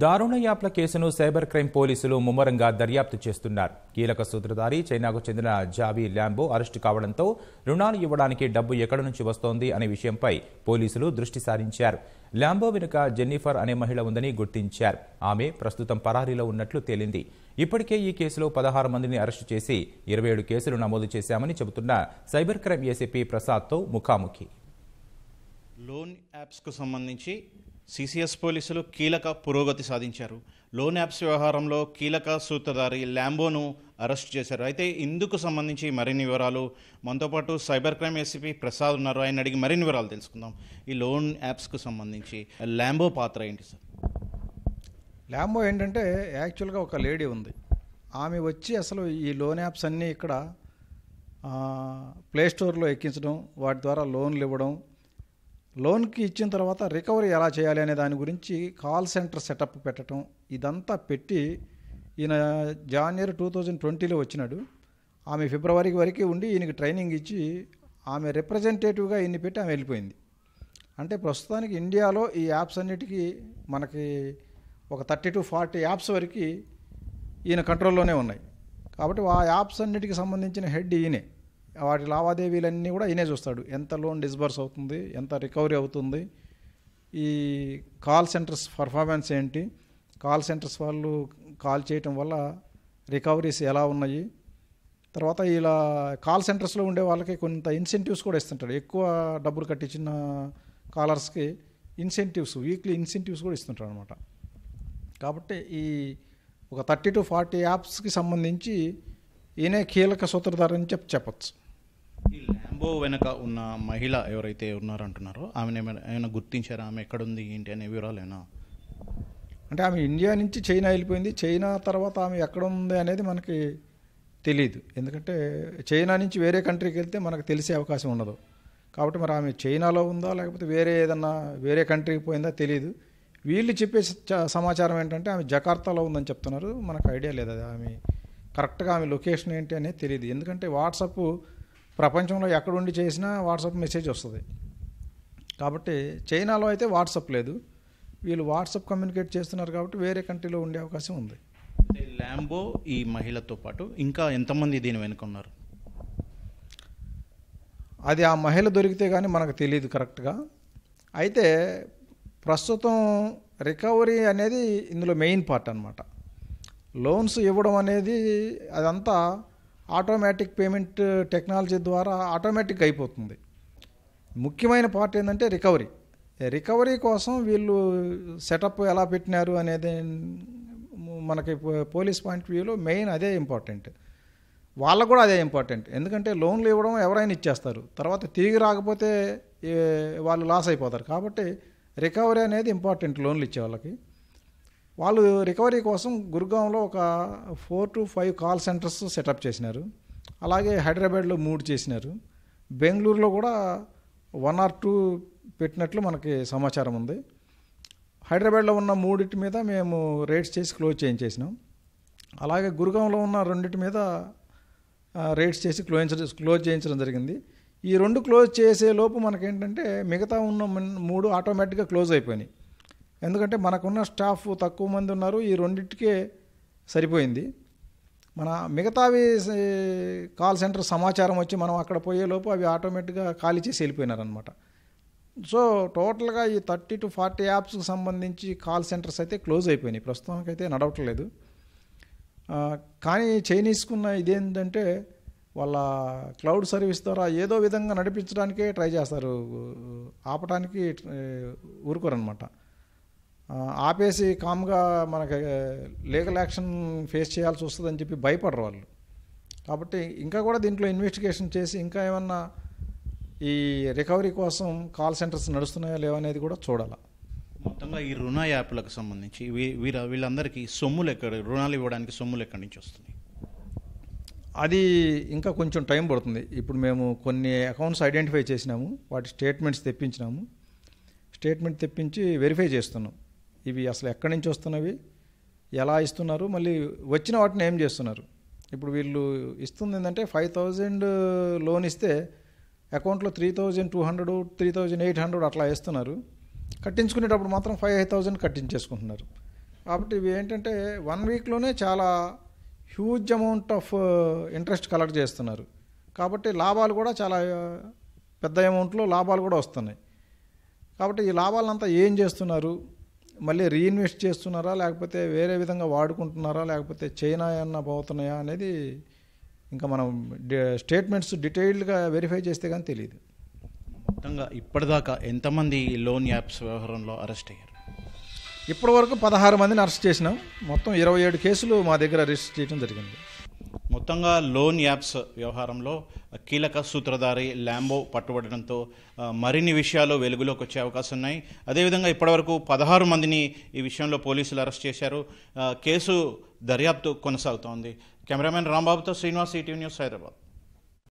దారుణ యాప్ల కేసును సైబర్ క్రైమ్ పోలీసులు ముమ్మరంగా దర్యాప్తు చేస్తున్నారు కీలక సూత్రధారి చైనాకు చెందిన జావీ ల్యాంబో అరెస్టు కావడంతో రుణాలు ఇవ్వడానికి డబ్బు ఎక్కడి నుంచి వస్తోంది అనే విషయంపై పోలీసులు దృష్టి సారించారు ల్యాంబో వెనుక జెన్నిఫర్ అనే మహిళ ఉందని గుర్తించారు ఆమె ప్రస్తుతం పరారీలో ఉన్నట్లు తేలింది ఇప్పటికే ఈ కేసులో పదహారు మందిని అరెస్టు చేసి ఇరవై ఏడు కేసులు నమోదు చేశామని చెబుతున్న సైబర్ క్రైమ్ ఏసీపీ ప్రసాద్తో ముఖాముఖి లోన్ యాప్స్కు సంబంధించి సిసిఎస్ పోలీసులు కీలక పురోగతి సాధించారు లోన్ యాప్స్ వ్యవహారంలో కీలక సూత్రధారి ల్యాంబోను అరెస్ట్ చేశారు అయితే ఇందుకు సంబంధించి మరిన్ని వివరాలు మనతో పాటు సైబర్ క్రైమ్ ఏసీపీ ప్రసాద్ ఉన్నారు ఆయన అడిగి మరిన్ని వివరాలు తెలుసుకుందాం ఈ లోన్ యాప్స్కు సంబంధించి ల్యాంబో పాత్ర ఏంటి సార్ ల్యాంబో ఏంటంటే యాక్చువల్గా ఒక లేడీ ఉంది ఆమె వచ్చి అసలు ఈ లోన్ యాప్స్ అన్నీ ఇక్కడ ప్లే స్టోర్లో ఎక్కించడం వాటి ద్వారా లోన్లు ఇవ్వడం లోన్కి ఇచ్చిన తర్వాత రికవరీ ఎలా చేయాలి అనే దాని గురించి కాల్ సెంటర్ సెటప్ పెట్టడం ఇదంతా పెట్టి ఈయన జాన్యురి టూ థౌజండ్ ట్వంటీలో వచ్చినాడు ఆమె ఫిబ్రవరి వరకు ఉండి ఈయనకి ట్రైనింగ్ ఇచ్చి ఆమె రిప్రజెంటేటివ్గా ఈయన్ని పెట్టి ఆమె వెళ్ళిపోయింది అంటే ప్రస్తుతానికి ఇండియాలో ఈ యాప్స్ అన్నిటికీ మనకి ఒక థర్టీ టు ఫార్టీ యాప్స్ వరకు ఈయన కంట్రోల్లోనే ఉన్నాయి కాబట్టి ఆ యాప్స్ అన్నిటికి సంబంధించిన హెడ్ ఈయనే వాటి లావాదేవీలన్నీ కూడా ఈయనే చూస్తాడు ఎంత లోన్ డిస్బర్స్ అవుతుంది ఎంత రికవరీ అవుతుంది ఈ కాల్ సెంటర్స్ పర్ఫార్మెన్స్ ఏంటి కాల్ సెంటర్స్ వాళ్ళు కాల్ చేయటం వల్ల రికవరీస్ ఎలా ఉన్నాయి తర్వాత ఇలా కాల్ సెంటర్స్లో ఉండే వాళ్ళకి కొంత ఇన్సెంటివ్స్ కూడా ఇస్తుంటాడు ఎక్కువ డబ్బులు కట్టించిన కాలర్స్కి ఇన్సెంటివ్స్ వీక్లీ ఇన్సెంటివ్స్ కూడా ఇస్తుంటాడు అనమాట కాబట్టి ఈ ఒక థర్టీ టు ఫార్టీ యాప్స్కి సంబంధించి ఈయనే కీలక సూత్రధారని చెప్పి చెప్పచ్చు ఈ ల్యాంబో వెనక ఉన్న మహిళ ఎవరైతే ఉన్నారంటున్నారో ఆమెను ఏమైనా గుర్తించారా ఆమె ఎక్కడుంది ఏంటి అనే వివరాలేనా అంటే ఆమె ఇండియా నుంచి చైనా వెళ్ళిపోయింది చైనా తర్వాత ఆమె ఎక్కడ ఉంది అనేది మనకి తెలియదు ఎందుకంటే చైనా నుంచి వేరే కంట్రీకి వెళ్తే మనకు తెలిసే అవకాశం ఉండదు కాబట్టి మరి ఆమె చైనాలో ఉందా లేకపోతే వేరే ఏదన్నా వేరే కంట్రీకి పోయిందా తెలియదు వీళ్ళు చెప్పే సమాచారం ఏంటంటే ఆమె జకార్తాలో ఉందని చెప్తున్నారు మనకు ఐడియా లేదు అది ఆమె కరెక్ట్గా ఆమె లొకేషన్ ఏంటి అనేది తెలియదు ఎందుకంటే వాట్సాప్ ప్రపంచంలో ఎక్కడుండి చేసినా వాట్సాప్ మెసేజ్ వస్తుంది కాబట్టి చైనాలో అయితే వాట్సాప్ లేదు వీళ్ళు వాట్సాప్ కమ్యూనికేట్ చేస్తున్నారు కాబట్టి వేరే కంట్రీలో ఉండే అవకాశం ఉంది ల్యాంబో ఈ మహిళతో పాటు ఇంకా ఎంతమంది దీని వెనుక ఉన్నారు అది ఆ మహిళ దొరికితే కానీ మనకు తెలియదు కరెక్ట్గా అయితే ప్రస్తుతం రికవరీ అనేది ఇందులో మెయిన్ పార్ట్ అనమాట లోన్స్ ఇవ్వడం అనేది అదంతా ఆటోమేటిక్ పేమెంట్ టెక్నాలజీ ద్వారా ఆటోమేటిక్ అయిపోతుంది ముఖ్యమైన పార్ట్ ఏంటంటే రికవరీ రికవరీ కోసం వీళ్ళు సెటప్ ఎలా పెట్టినారు అనేది మనకి పోలీస్ పాయింట్ వ్యూలో మెయిన్ అదే ఇంపార్టెంట్ వాళ్ళకు కూడా అదే ఇంపార్టెంట్ ఎందుకంటే లోన్లు ఇవ్వడం ఎవరైనా ఇచ్చేస్తారు తర్వాత తిరిగి రాకపోతే వాళ్ళు లాస్ అయిపోతారు కాబట్టి రికవరీ అనేది ఇంపార్టెంట్ లోన్లు ఇచ్చే వాళ్ళకి వాళ్ళు రికవరీ కోసం గురుగాంలో ఒక four to five call centres setup చేసినారు అలాగే హైదరాబాద్లో మూడు చేసినారు బెంగళూరులో కూడా వన్ ఆర్ టూ పెట్టినట్లు మనకి సమాచారం ఉంది హైదరాబాద్లో ఉన్న మూడింటి మీద మేము రేట్స్ చేసి క్లోజ్ చేయించేసినాం అలాగే గురుగాంలో ఉన్న రెండింటి మీద రేట్స్ చేసి క్లోజ్ క్లోజ్ చేయించడం జరిగింది ఈ రెండు క్లోజ్ చేసే లోపు మనకేంటంటే మిగతా ఉన్న మూడు ఆటోమేటిక్గా క్లోజ్ అయిపోయినాయి ఎందుకంటే మనకున్న స్టాఫ్ తక్కువ మంది ఉన్నారు ఈ రెండింటికే సరిపోయింది మన మిగతావి కాల్ సెంటర్ సమాచారం వచ్చి మనం అక్కడ పోయేలోపు అవి ఆటోమేటిక్గా ఖాళీ చేసి వెళ్ళిపోయినారనమాట సో టోటల్గా ఈ థర్టీ టు ఫార్టీ యాప్స్కి సంబంధించి కాల్ సెంటర్స్ అయితే క్లోజ్ అయిపోయినాయి ప్రస్తుతానికైతే నడవట్లేదు కానీ చైనీస్కున్న ఇదేంటంటే వాళ్ళ క్లౌడ్ సర్వీస్ ద్వారా ఏదో విధంగా నడిపించడానికే ట్రై చేస్తారు ఆపడానికి అనమాట ఆపేసి కామ్గా మనకి లీగల్ యాక్షన్ ఫేస్ చేయాల్సి వస్తుందని చెప్పి భయపడరు వాళ్ళు కాబట్టి ఇంకా కూడా దీంట్లో ఇన్వెస్టిగేషన్ చేసి ఇంకా ఏమన్నా ఈ రికవరీ కోసం కాల్ సెంటర్స్ నడుస్తున్నాయా లేవనేది కూడా చూడాలి మొత్తంగా ఈ రుణ యాప్లకు సంబంధించి వీరు వీళ్ళందరికీ సొమ్ములు ఎక్కడ రుణాలు ఇవ్వడానికి సొమ్ములు ఎక్కడి నుంచి వస్తుంది అది ఇంకా కొంచెం టైం పడుతుంది ఇప్పుడు మేము కొన్ని అకౌంట్స్ ఐడెంటిఫై చేసినాము వాటి స్టేట్మెంట్స్ తెప్పించినాము స్టేట్మెంట్ తెప్పించి వెరిఫై చేస్తున్నాం ఇవి అసలు ఎక్కడి నుంచి వస్తున్నవి ఎలా ఇస్తున్నారు మళ్ళీ వచ్చిన వాటిని ఏం చేస్తున్నారు ఇప్పుడు వీళ్ళు ఇస్తుంది ఏంటంటే ఫైవ్ థౌజండ్ లోన్ ఇస్తే అకౌంట్లో three thousand two hundred three thousand eight hundred అట్లా వేస్తున్నారు కట్టించుకునేటప్పుడు మాత్రం ఫైవ్ ఎయిట్ థౌజండ్ కట్టించేసుకుంటున్నారు కాబట్టి ఇవి ఏంటంటే వన్ వీక్లోనే చాలా huge amount of interest collect చేస్తున్నారు కాబట్టి లాభాలు కూడా చాలా పెద్ద అమౌంట్లో లాభాలు కూడా వస్తున్నాయి కాబట్టి ఈ లాభాలంతా ఏం చేస్తున్నారు మళ్ళీ రీఇన్వెస్ట్ చేస్తున్నారా లేకపోతే వేరే విధంగా వాడుకుంటున్నారా లేకపోతే చైనా ఏమన్నా పోతున్నాయా అనేది ఇంకా మనం స్టేట్మెంట్స్ డీటెయిల్డ్గా వెరిఫై చేస్తే కానీ తెలియదు మొత్తంగా ఇప్పటిదాకా ఎంతమంది లోన్ యాప్స్ వ్యవహారంలో అరెస్ట్ అయ్యారు ఇప్పటివరకు పదహారు మందిని అరెస్ట్ చేసినాం మొత్తం ఇరవై ఏడు కేసులు మా దగ్గర రిజిస్టర్ చేయడం జరిగింది మొత్తంగా లోన్ యాప్స్ వ్యవహారంలో కీలక సూత్రధారి ల్యాంబో పట్టుబడడంతో మరిన్ని విషయాలు వెలుగులోకి వచ్చే అవకాశం ఉన్నాయి అదేవిధంగా ఇప్పటివరకు పదహారు మందిని ఈ విషయంలో పోలీసులు అరెస్ట్ చేశారు కేసు దర్యాప్తు కొనసాగుతోంది కెమెరామెన్ రాంబాబుతో శ్రీనివాస్ ఈటీవీ న్యూస్ హైదరాబాద్